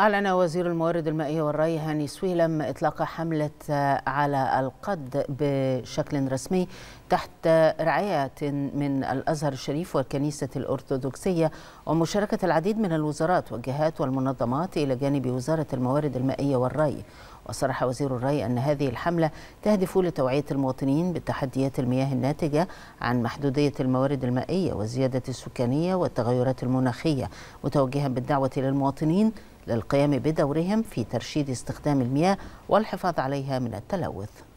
أعلن وزير الموارد المائية والري هاني سويلم إطلاق حملة آه، على القد بشكل رسمي تحت رعاية من الأزهر الشريف والكنيسة الأرثوذكسية ومشاركة العديد من الوزارات والجهات والمنظمات إلى جانب وزارة الموارد المائية والري وصرح وزير الري أن هذه الحملة تهدف لتوعية المواطنين بتحديات المياه الناتجة عن محدودية الموارد المائية والزيادة السكانية والتغيرات المناخية متوجها بالدعوة للمواطنين للقيام بدورهم في ترشيد استخدام المياه والحفاظ عليها من التلوث